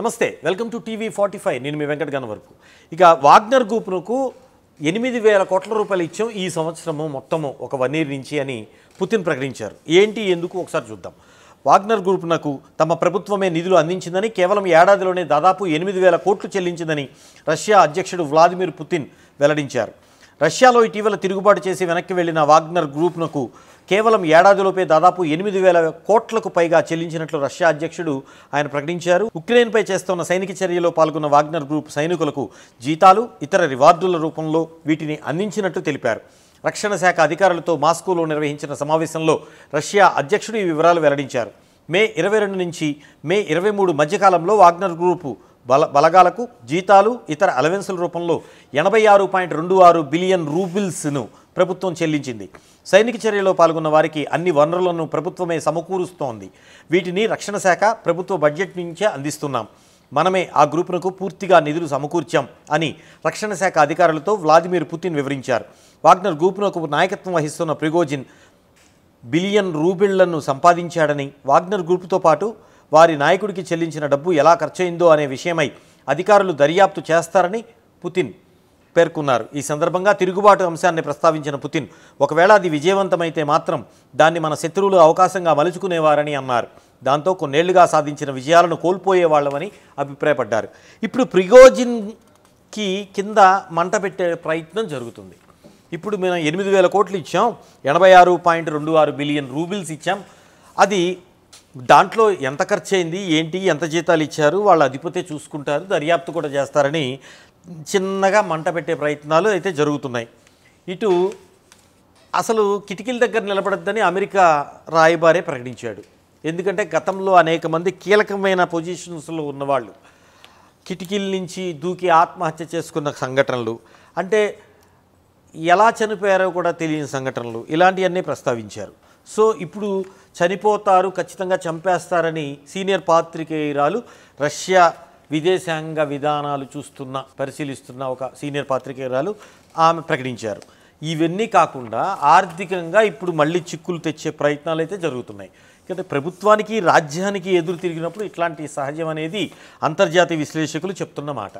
నమస్తే welcome to TV forty five నేను మీ వెంకట వరకు ఇక వాగ్నర్ గ్రూప్నుకు ఎనిమిది వేల కోట్ల రూపాయలు ఇచ్చాం ఈ సంవత్సరము మొత్తము ఒక వన్ ఇయర్ నుంచి అని పుతిన్ ప్రకటించారు ఏంటి ఎందుకు ఒకసారి చూద్దాం వాగ్నర్ గ్రూప్ నాకు తమ ప్రభుత్వమే నిధులు అందించిందని కేవలం ఏడాదిలోనే దాదాపు ఎనిమిది వేల కోట్లు చెల్లించిందని రష్యా అధ్యక్షుడు వ్లాదిమిర్ పుతిన్ వెల్లడించారు రష్యాలో ఇటీవల తిరుగుబాటు చేసి వెనక్కి వెళ్లిన వాగ్నర్ గ్రూప్నకు కేవలం ఏడాదిలోపే దాదాపు ఎనిమిది వేల కోట్లకు పైగా చెల్లించినట్లు రష్యా అధ్యక్షుడు ఆయన ప్రకటించారు ఉక్రెయిన్పై చేస్తున్న సైనిక చర్యలో పాల్గొన్న వాగ్నర్ గ్రూప్ సైనికులకు జీతాలు ఇతర రివార్డుల రూపంలో వీటిని అందించినట్లు తెలిపారు రక్షణ శాఖ అధికారులతో మాస్కోలో నిర్వహించిన సమావేశంలో రష్యా అధ్యక్షుడు ఈ వివరాలు వెల్లడించారు మే ఇరవై రెండు నుంచి మే ఇరవై మూడు మధ్యకాలంలో వాగ్నర్ గ్రూపు బల బలగాలకు జీతాలు ఇతర అలవెన్సుల రూపంలో ఎనభై ఆరు పాయింట్ రెండు ఆరు బిలియన్ రూబిల్స్ను ప్రభుత్వం చెల్లించింది సైనిక చర్యలో పాల్గొన్న వారికి అన్ని వనరులను ప్రభుత్వమే సమకూరుస్తోంది వీటిని రక్షణ శాఖ ప్రభుత్వ బడ్జెట్ నుంచే అందిస్తున్నాం మనమే ఆ గ్రూపునకు పూర్తిగా నిధులు సమకూర్చాం అని రక్షణ శాఖ అధికారులతో వ్లాదిమిర్ పుతిన్ వివరించారు వాగ్నర్ గ్రూపునకు నాయకత్వం వహిస్తున్న ప్రిగోజిన్ బిలియన్ రూబిళ్లను సంపాదించాడని వాగ్నర్ గ్రూపుతో పాటు వారి నాయకుడికి చెల్లించిన డబ్బు ఎలా ఖర్చయిందో అనే విషయమై అధికారులు దర్యాప్తు చేస్తారని పుతిన్ పేర్కొన్నారు ఈ సందర్భంగా తిరుగుబాటు అంశాన్ని ప్రస్తావించిన పుతిన్ ఒకవేళ అది విజయవంతమైతే మాత్రం దాన్ని మన శత్రువులు అవకాశంగా మలుచుకునేవారని అన్నారు దాంతో కొన్నేళ్లుగా సాధించిన విజయాలను కోల్పోయే వాళ్ళమని అభిప్రాయపడ్డారు ఇప్పుడు ప్రిగోజిన్కి కింద మంట పెట్టే ప్రయత్నం జరుగుతుంది ఇప్పుడు మేము ఎనిమిది వేల కోట్లు ఇచ్చాం ఎనభై ఆరు పాయింట్ రెండు ఆరు బిలియన్ రూబిల్స్ ఇచ్చాం అది దాంట్లో ఎంత ఖర్చు అయింది ఏంటి ఎంత జీతాలు ఇచ్చారు వాళ్ళు అధిపతే చూసుకుంటారు దర్యాప్తు కూడా చేస్తారని చిన్నగా మంట పెట్టే ప్రయత్నాలు అయితే జరుగుతున్నాయి ఇటు అసలు కిటికీల దగ్గర నిలబడద్దని అమెరికా రాయబారే ప్రకటించాడు ఎందుకంటే గతంలో అనేక మంది కీలకమైన పొజిషన్స్లో ఉన్నవాళ్ళు కిటికీల నుంచి దూకి ఆత్మహత్య చేసుకున్న సంఘటనలు అంటే ఎలా చనిపోయారో కూడా తెలియని సంఘటనలు ఇలాంటివన్నీ ప్రస్తావించారు సో ఇప్పుడు చనిపోతారు ఖచ్చితంగా చంపేస్తారని సీనియర్ పాత్రికేయురాలు రష్యా విదేశాంగ విధానాలు చూస్తున్న పరిశీలిస్తున్న ఒక సీనియర్ పాత్రికేయురాలు ఆమె ప్రకటించారు ఇవన్నీ కాకుండా ఆర్థికంగా ఇప్పుడు మళ్ళీ చిక్కులు తెచ్చే ప్రయత్నాలు అయితే జరుగుతున్నాయి ఎందుకంటే ప్రభుత్వానికి రాజ్యానికి ఎదురు తిరిగినప్పుడు ఇట్లాంటి సహజం అనేది అంతర్జాతీయ విశ్లేషకులు చెప్తున్నమాట